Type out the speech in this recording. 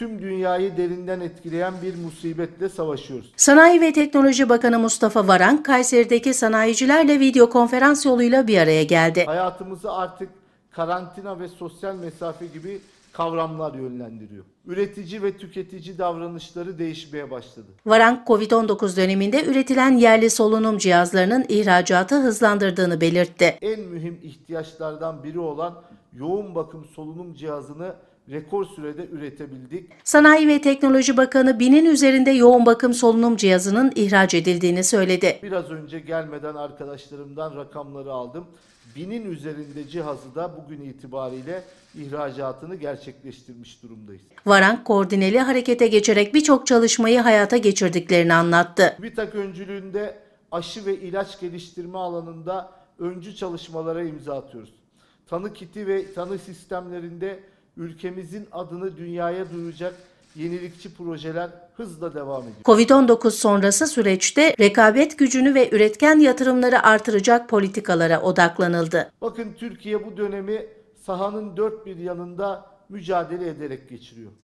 tüm dünyayı derinden etkileyen bir musibetle savaşıyoruz. Sanayi ve Teknoloji Bakanı Mustafa Varank, Kayseri'deki sanayicilerle video konferans yoluyla bir araya geldi. Hayatımızı artık karantina ve sosyal mesafe gibi kavramlar yönlendiriyor. Üretici ve tüketici davranışları değişmeye başladı. Varank, COVID-19 döneminde üretilen yerli solunum cihazlarının ihracatı hızlandırdığını belirtti. En mühim ihtiyaçlardan biri olan yoğun bakım solunum cihazını rekor sürede üretebildik. Sanayi ve Teknoloji Bakanı binin üzerinde yoğun bakım solunum cihazının ihraç edildiğini söyledi. Biraz önce gelmeden arkadaşlarımdan rakamları aldım. Binin üzerinde cihazı da bugün itibariyle ihracatını gerçekleştirmiş durumdayız. Varank koordineli harekete geçerek birçok çalışmayı hayata geçirdiklerini anlattı. BİTAK öncülüğünde aşı ve ilaç geliştirme alanında öncü çalışmalara imza atıyoruz. Tanı kiti ve tanı sistemlerinde ülkemizin adını dünyaya duyuracak yenilikçi projeler hızla devam ediyor. Covid-19 sonrası süreçte rekabet gücünü ve üretken yatırımları artıracak politikalara odaklanıldı. Bakın Türkiye bu dönemi sahanın dört bir yanında mücadele ederek geçiriyor.